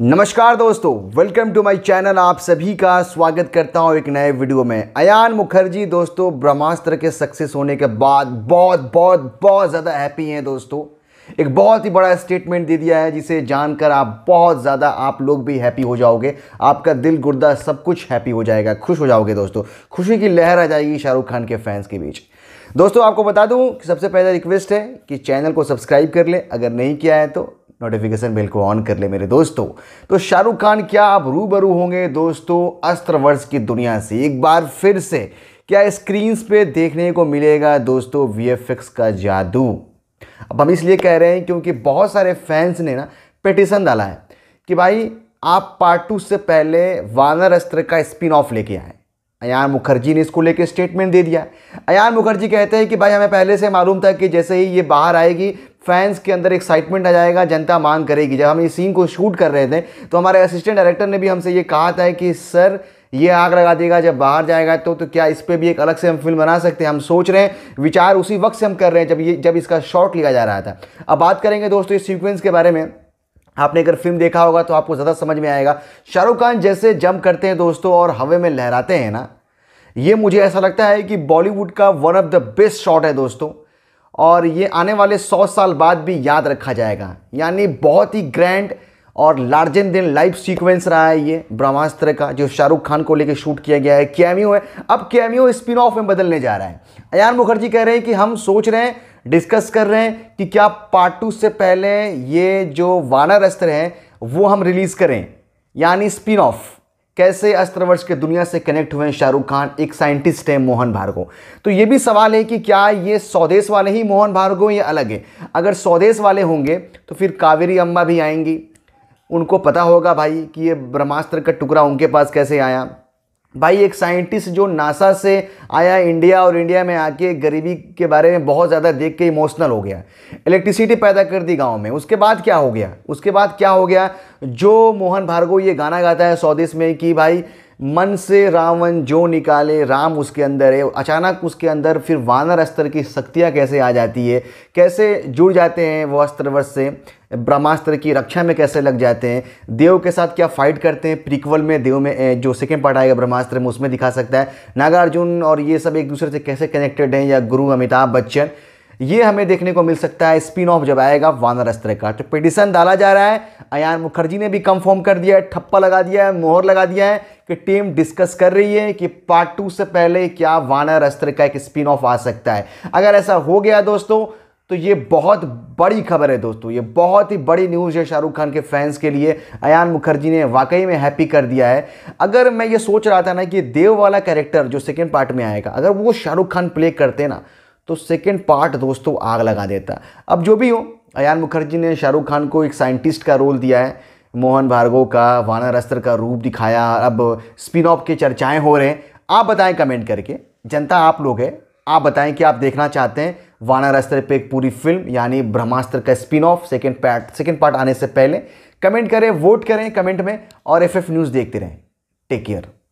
नमस्कार दोस्तों welcome to my channel आप सभी का स्वागत करता हूं एक नए वीडियो में अयान मुखर्जी दोस्तों ब्रह्मास्त्र के सक्सेस होने के बाद बहुत बहुत बहुत ज़्यादा हैप्पी हैं दोस्तों एक बहुत ही बड़ा स्टेटमेंट दे दिया है जिसे जानकर आप बहुत ज़्यादा आप लोग भी हैप्पी हो जाओगे आपका दिल गुर्दा सब कुछ हैप्पी हो जाएगा खुश हो जाओगे दोस्तों खुशी की लहर आ जाएगी शाहरुख खान के फैंस के बीच दोस्तों आपको बता दूं कि सबसे पहला रिक्वेस्ट है कि चैनल को सब्सक्राइब कर लें अगर नहीं किया है तो नोटिफिकेशन बेल को ऑन कर ले मेरे दोस्तों तो शाहरुख खान क्या आप रूबरू होंगे दोस्तों अस्त्र वर्ष की दुनिया से एक बार फिर से क्या स्क्रीन्स पे देखने को मिलेगा दोस्तों वी का जादू अब हम इसलिए कह रहे हैं क्योंकि बहुत सारे फैंस ने ना पिटिशन डाला है कि भाई आप पार्ट टू से पहले वानर अस्त्र का स्पिन ऑफ लेके आए अयान मुखर्जी ने इसको लेके स्टेटमेंट दे दिया अयान मुखर्जी कहते हैं कि भाई हमें पहले से मालूम था कि जैसे ही ये बाहर आएगी फैंस के अंदर एक्साइटमेंट आ जाएगा जनता मांग करेगी जब हम ये सीन को शूट कर रहे थे तो हमारे असिस्टेंट डायरेक्टर ने भी हमसे ये कहा था कि सर ये आग लगा देगा जब बाहर जाएगा तो तो क्या इस पर भी एक अलग से हम फिल्म बना सकते हैं हम सोच रहे हैं विचार उसी वक्त से हम कर रहे हैं जब ये जब इसका शॉट लिया जा रहा था अब बात करेंगे दोस्तों इस सीक्वेंस के बारे में आपने अगर फिल्म देखा होगा तो आपको ज़्यादा समझ में आएगा शाहरुख खान जैसे जंप करते हैं दोस्तों और हवे में लहराते हैं ना ये मुझे ऐसा लगता है कि बॉलीवुड का one of the best shot है दोस्तों और ये आने वाले सौ साल बाद भी याद रखा जाएगा यानी बहुत ही ग्रैंड और large and then live sequence रहा है ये ब्रह्मास्त्र का जो शाहरुख खान को लेकर शूट किया गया है कैमियो है अब कैमियो स्पिन ऑफ में बदलने जा रहा है अयान मुखर्जी कह रहे हैं कि हम सोच रहे हैं डिस्कस कर रहे हैं कि क्या पार्ट टू से पहले ये जो वानर अस्त्र है वो हम रिलीज़ करें यानी स्पिन ऑफ कैसे अस्त्रवर्ष के दुनिया से कनेक्ट हुए हैं शाहरुख खान एक साइंटिस्ट हैं मोहन भार्गव तो ये भी सवाल है कि क्या ये स्वदेश वाले ही मोहन भार्गव या अलग है अगर स्वदेश वाले होंगे तो फिर कावेरी अम्मा भी आएंगी उनको पता होगा भाई कि ये ब्रह्मास्त्र का टुकड़ा उनके पास कैसे आया भाई एक साइंटिस्ट जो नासा से आया इंडिया और इंडिया में आके गरीबी के बारे में बहुत ज़्यादा देख के इमोशनल हो गया इलेक्ट्रिसिटी पैदा कर दी गांव में उसके बाद क्या हो गया उसके बाद क्या हो गया जो मोहन भार्गव ये गाना गाता है स्वदेश में कि भाई मन से रावण जो निकाले राम उसके अंदर है अचानक उसके अंदर फिर वानर अस्त्र की शक्तियाँ कैसे आ जाती है कैसे जुड़ जाते हैं वो अस्त्र वर्ष से ब्रह्मास्त्र की रक्षा में कैसे लग जाते हैं देव के साथ क्या फाइट करते हैं प्रिक्वल में देव में जो सेकेंड पार्ट आएगा ब्रह्मास्त्र में उसमें दिखा सकता है नागार्जुन और ये सब एक दूसरे से कैसे कनेक्टेड हैं या गुरु अमिताभ बच्चन ये हमें देखने को मिल सकता है स्पिन ऑफ जब आएगा वानर अस्त्र का तो पिटिशन डाला जा रहा है अयान मुखर्जी ने भी कंफर्म कर दिया है ठप्पा लगा दिया है मोहर लगा दिया है कि टीम डिस्कस कर रही है कि पार्ट टू से पहले क्या वानर अस्त्र का एक स्पिन ऑफ आ सकता है अगर ऐसा हो गया दोस्तों तो ये बहुत बड़ी खबर है दोस्तों ये बहुत ही बड़ी न्यूज़ है शाहरुख खान के फैंस के लिए अयान मुखर्जी ने वाकई में हैप्पी कर दिया है अगर मैं ये सोच रहा था ना कि देव वाला कैरेक्टर जो सेकेंड पार्ट में आएगा अगर वो शाहरुख खान प्ले करते ना तो सेकेंड पार्ट दोस्तों आग लगा देता अब जो भी हो अयान मुखर्जी ने शाहरुख खान को एक साइंटिस्ट का रोल दिया है मोहन भार्गव का वानर अस्त्र का रूप दिखाया अब स्पिन ऑफ के चर्चाएं हो रहे हैं आप बताएं कमेंट करके जनता आप लोग है आप बताएं कि आप देखना चाहते हैं वानर अस्त्र पे एक पूरी फिल्म यानी ब्रह्मास्त्र का spin off second part second part आने से पहले कमेंट करें वोट करें कमेंट में और एफ न्यूज़ देखते रहें टेक केयर